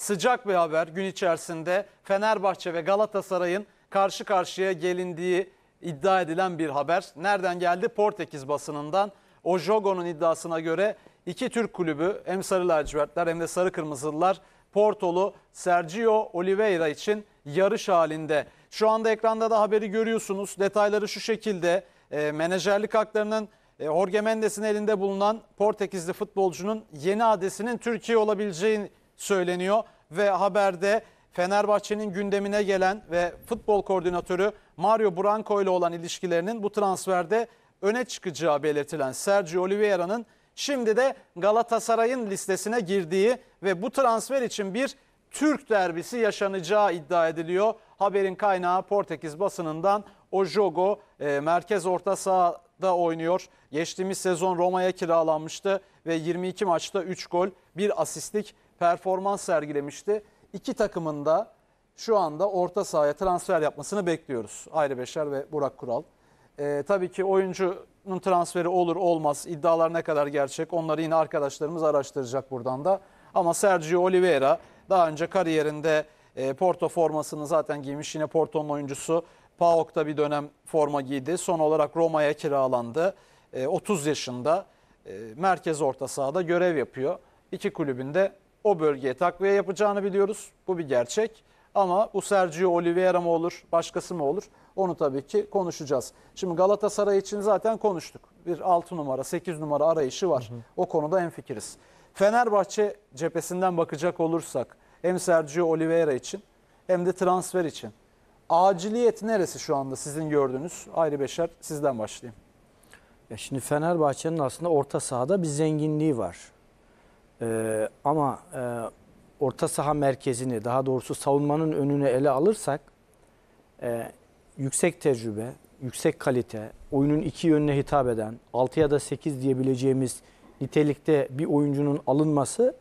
sıcak bir haber gün içerisinde Fenerbahçe ve Galatasaray'ın karşı karşıya gelindiği iddia edilen bir haber. Nereden geldi? Portekiz basınından. O Jogo'nun iddiasına göre iki Türk kulübü hem sarı lacivertler hem de sarı kırmızılılar Portolu Sergio Oliveira için yarış halinde. Şu anda ekranda da haberi görüyorsunuz. Detayları şu şekilde. E, menajerlik haklarının e, Jorge Mendes'in elinde bulunan Portekizli futbolcunun yeni adresinin Türkiye olabileceği söyleniyor ve haberde Fenerbahçe'nin gündemine gelen ve futbol koordinatörü Mario Branco ile olan ilişkilerinin bu transferde öne çıkacağı belirtilen Sergio Oliveira'nın şimdi de Galatasaray'ın listesine girdiği ve bu transfer için bir Türk derbisi yaşanacağı iddia ediliyor. Haberin kaynağı Portekiz basınından Ojogo e, merkez orta sahada oynuyor. Geçtiğimiz sezon Roma'ya kiralanmıştı ve 22 maçta 3 gol, 1 asistlik performans sergilemişti. İki takımın da şu anda orta sahaya transfer yapmasını bekliyoruz. Ayrı Beşer ve Burak Kural. Ee, tabii ki oyuncunun transferi olur olmaz iddialar ne kadar gerçek onları yine arkadaşlarımız araştıracak buradan da. Ama Sergio Oliveira daha önce kariyerinde e, Porto formasını zaten giymiş yine Porto'nun oyuncusu. PAOK'ta bir dönem forma giydi. Son olarak Roma'ya kiralandı. E, 30 yaşında e, merkez orta sahada görev yapıyor. İki kulübünde o bölgeye takviye yapacağını biliyoruz. Bu bir gerçek. Ama bu Sergio Oliveira mı olur, başkası mı olur? Onu tabii ki konuşacağız. Şimdi Galatasaray için zaten konuştuk. Bir 6 numara, 8 numara arayışı var. Hı hı. O konuda en fikiriz. Fenerbahçe cephesinden bakacak olursak hem Sergio Oliveira için hem de transfer için. Aciliyet neresi şu anda sizin gördüğünüz? Ayrı Beşer sizden başlayayım. Ya şimdi Fenerbahçe'nin aslında orta sahada bir zenginliği var. Ee, ama e, orta saha merkezini daha doğrusu savunmanın önünü ele alırsak e, yüksek tecrübe, yüksek kalite, oyunun iki yönüne hitap eden 6 ya da 8 diyebileceğimiz nitelikte bir oyuncunun alınması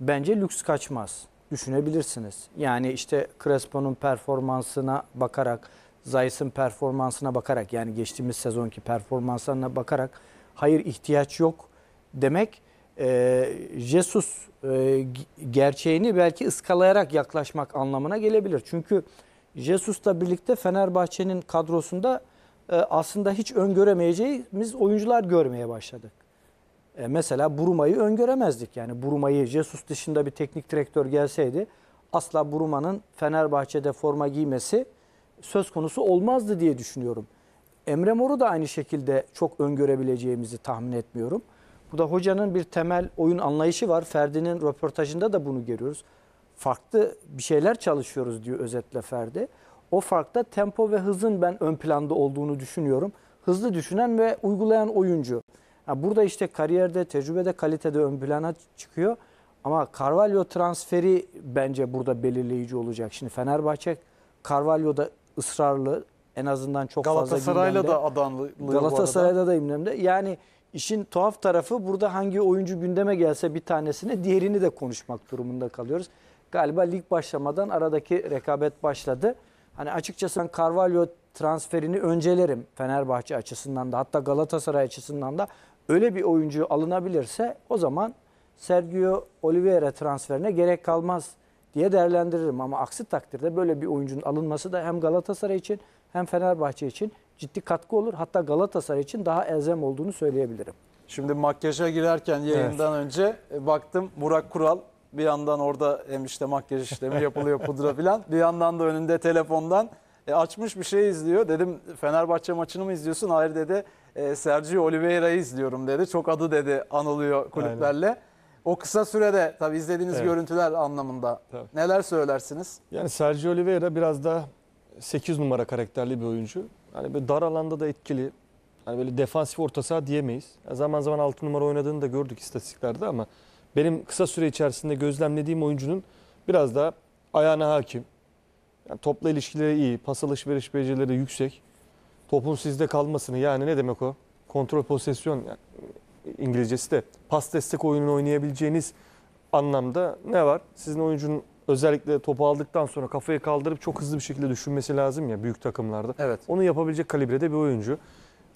bence lüks kaçmaz. Düşünebilirsiniz. Yani işte Crespo'nun performansına bakarak, Zayis'in performansına bakarak yani geçtiğimiz sezonki performanslarına bakarak hayır ihtiyaç yok demek e, Jesus e, gerçeğini belki ıskalayarak yaklaşmak anlamına gelebilir. Çünkü Jesus'la birlikte Fenerbahçe'nin kadrosunda e, aslında hiç öngöremeyeceğimiz oyuncular görmeye başladık. E, mesela Buruma'yı öngöremezdik. Yani Buruma'yı Jesus dışında bir teknik direktör gelseydi asla Buruma'nın Fenerbahçe'de forma giymesi söz konusu olmazdı diye düşünüyorum. Emre Mor'u da aynı şekilde çok öngörebileceğimizi tahmin etmiyorum. Bu da hocanın bir temel oyun anlayışı var. Ferdi'nin röportajında da bunu görüyoruz. Farklı bir şeyler çalışıyoruz diyor özetle Ferdi. O farkta tempo ve hızın ben ön planda olduğunu düşünüyorum. Hızlı düşünen ve uygulayan oyuncu. Yani burada işte kariyerde, tecrübede, kalitede ön plana çıkıyor. Ama Carvalho transferi bence burada belirleyici olacak. Şimdi Fenerbahçe Carvalho'da ısrarlı en azından çok fazla Galatasaray'la da adanlı. Galatasaray'da da gündemde. Yani İşin tuhaf tarafı burada hangi oyuncu gündeme gelse bir tanesini diğerini de konuşmak durumunda kalıyoruz. Galiba lig başlamadan aradaki rekabet başladı. Hani açıkçası ben Carvalho transferini öncelerim Fenerbahçe açısından da hatta Galatasaray açısından da öyle bir oyuncu alınabilirse o zaman Sergio Oliveira transferine gerek kalmaz diye değerlendiririm. Ama aksi takdirde böyle bir oyuncunun alınması da hem Galatasaray için hem Fenerbahçe için ciddi katkı olur. Hatta Galatasaray için daha elzem olduğunu söyleyebilirim. Şimdi makyaja girerken yayından evet. önce e, baktım Burak Kural bir yandan orada hem işte makyaj işlemi yapılıyor pudra filan. Bir yandan da önünde telefondan e, açmış bir şey izliyor. Dedim Fenerbahçe maçını mı izliyorsun? Hayır dedi. E, Sergio Oliveira'yı izliyorum dedi. Çok adı dedi anılıyor kulüplerle. Aynen. O kısa sürede tabii izlediğiniz evet. görüntüler anlamında tabii. neler söylersiniz? Yani Sergio Oliveira biraz da 8 numara karakterli bir oyuncu. Hani böyle dar alanda da etkili. Hani böyle defansif orta saha diyemeyiz. zaman zaman 6 numara oynadığını da gördük istatistiklerde ama benim kısa süre içerisinde gözlemlediğim oyuncunun biraz daha ayağına hakim. Yani topla ilişkileri iyi, pas alışveriş becerileri yüksek. Topun sizde kalmasını yani ne demek o? Kontrol posesyon yani İngilizcesi de pas destek oyununu oynayabileceğiniz anlamda ne var? Sizin oyuncunun özellikle topu aldıktan sonra kafayı kaldırıp çok hızlı bir şekilde düşünmesi lazım ya büyük takımlarda. Evet. Onu yapabilecek kalibrede bir oyuncu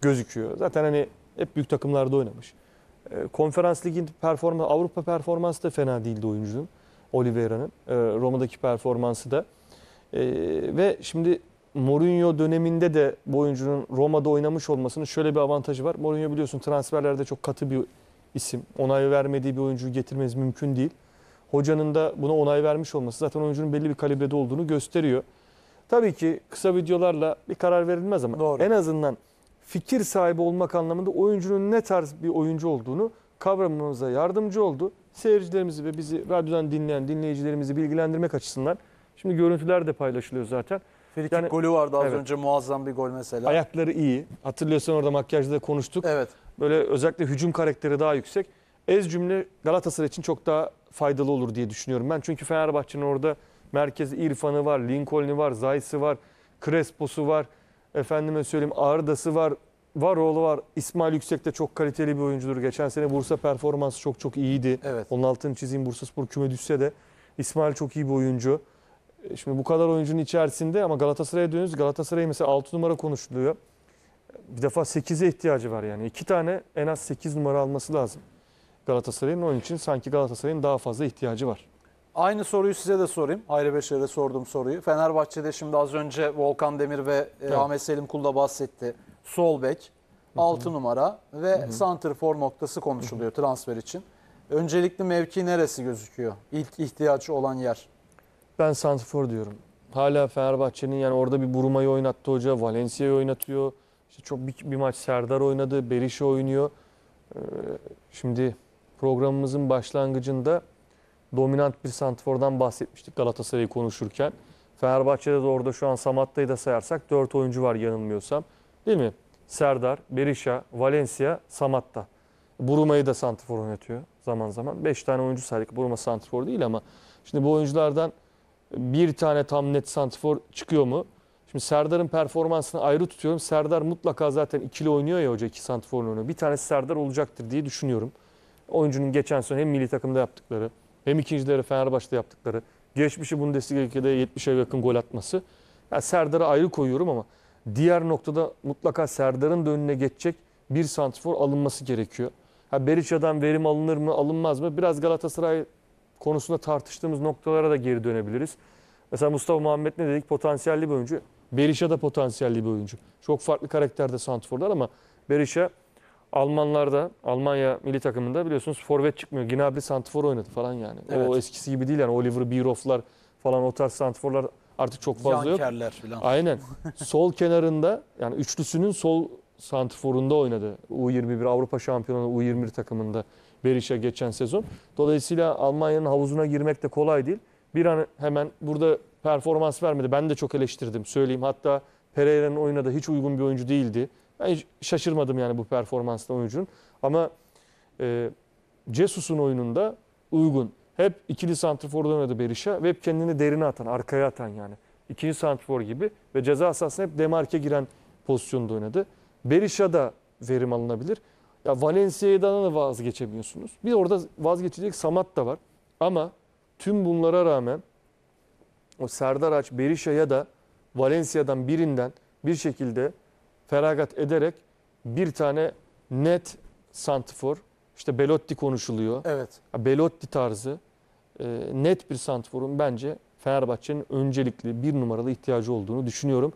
gözüküyor. Zaten hani hep büyük takımlarda oynamış. Ee, Konferans Ligi'nin performans, Avrupa performansı da fena değildi oyuncunun. Oliveira'nın. Ee, Roma'daki performansı da. Ee, ve şimdi Mourinho döneminde de bu oyuncunun Roma'da oynamış olmasının şöyle bir avantajı var. Mourinho biliyorsun transferlerde çok katı bir isim. Onay vermediği bir oyuncuyu getirmeniz mümkün değil hocanın da buna onay vermiş olması zaten oyuncunun belli bir kalibrede olduğunu gösteriyor. Tabii ki kısa videolarla bir karar verilmez ama Doğru. en azından fikir sahibi olmak anlamında oyuncunun ne tarz bir oyuncu olduğunu kavramamıza yardımcı oldu. Seyircilerimizi ve bizi radyodan dinleyen dinleyicilerimizi bilgilendirmek açısından şimdi görüntüler de paylaşılıyor zaten. Frikik yani, golü vardı az evet. önce muazzam bir gol mesela. Ayakları iyi. Hatırlıyorsan orada makyajda konuştuk. Evet. Böyle özellikle hücum karakteri daha yüksek. Ez cümle Galatasaray için çok daha faydalı olur diye düşünüyorum ben. Çünkü Fenerbahçe'nin orada merkez İrfan'ı var, Lincoln'i var, Zayt'sı var, Crespo'su var. Efendime söyleyeyim Arda'sı var, var oğlu var. İsmail Yüksek de çok kaliteli bir oyuncudur. Geçen sene Bursa performansı çok çok iyiydi. Evet. Onun altını çizeyim Bursa Spor küme düşse de. İsmail çok iyi bir oyuncu. E, şimdi bu kadar oyuncunun içerisinde ama Galatasaray'a dönüyoruz. Galatasaray mesela 6 numara konuşuluyor. Bir defa 8'e ihtiyacı var yani. 2 tane en az 8 numara alması lazım. Galatasaray'ın. Onun için sanki Galatasaray'ın daha fazla ihtiyacı var. Aynı soruyu size de sorayım. Hayri Beşer'e sorduğum soruyu. Fenerbahçe'de şimdi az önce Volkan Demir ve e, evet. Ahmet Selim Kul bahsetti. Sol bek, 6 numara ve Hı-hı. noktası konuşuluyor transfer için. Öncelikli mevki neresi gözüküyor? İlk ihtiyacı olan yer. Ben santrfor diyorum. Hala Fenerbahçe'nin yani orada bir Buruma'yı oynattı hoca, Valencia'yı oynatıyor. İşte çok bir, bir maç Serdar oynadı, Berişe oynuyor. Ee, şimdi programımızın başlangıcında dominant bir santifordan bahsetmiştik Galatasaray'ı konuşurken. Fenerbahçe'de de orada şu an Samatta'yı da sayarsak 4 oyuncu var yanılmıyorsam. Değil mi? Serdar, Berisha, Valencia, Samatta. Buruma'yı da santifor oynatıyor zaman zaman. 5 tane oyuncu saydık. Buruma santifor değil ama şimdi bu oyunculardan bir tane tam net santifor çıkıyor mu? Şimdi Serdar'ın performansını ayrı tutuyorum. Serdar mutlaka zaten ikili oynuyor ya hoca iki santiforla oynuyor. Bir tanesi Serdar olacaktır diye düşünüyorum. Oyuncunun geçen sene hem milli takımda yaptıkları hem ikincileri Fenerbahçe'de yaptıkları geçmişi Bundesliga'da 70'e yakın gol atması. Yani Serdar'ı ayrı koyuyorum ama diğer noktada mutlaka Serdar'ın da önüne geçecek bir santifor alınması gerekiyor. Ha Berica'dan verim alınır mı alınmaz mı? Biraz Galatasaray konusunda tartıştığımız noktalara da geri dönebiliriz. Mesela Mustafa Muhammed ne dedik? Potansiyelli bir oyuncu. Berisha da potansiyelli bir oyuncu. Çok farklı karakterde santiforlar ama Berisha Almanlarda, Almanya milli takımında biliyorsunuz forvet çıkmıyor. Gnabry santifor oynadı falan yani. Evet. O eskisi gibi değil yani. Oliver Bierhoff'lar falan o tarz santiforlar artık çok fazla Yankerler yok. Falan. Aynen. sol kenarında yani üçlüsünün sol santiforunda oynadı. U21 Avrupa Şampiyonu U21 takımında Berisha geçen sezon. Dolayısıyla Almanya'nın havuzuna girmek de kolay değil. Bir an hemen burada performans vermedi. Ben de çok eleştirdim söyleyeyim. Hatta Pereira'nın oyuna da hiç uygun bir oyuncu değildi. Ben şaşırmadım yani bu performansla oyuncunun. Ama e, Cesus'un oyununda uygun. Hep ikili santriforda oynadı Berisha ve hep kendini derine atan, arkaya atan yani. İkinci santrifor gibi ve ceza sahasına hep demarke giren pozisyonda oynadı. Berisha da verim alınabilir. Ya Valencia'dan da vazgeçemiyorsunuz. Bir orada vazgeçecek Samat da var. Ama tüm bunlara rağmen o Serdar Aç, Berisha'ya da Valencia'dan birinden bir şekilde feragat ederek bir tane net santifor işte Belotti konuşuluyor. Evet. Belotti tarzı e, net bir santiforun bence Fenerbahçe'nin öncelikli bir numaralı ihtiyacı olduğunu düşünüyorum.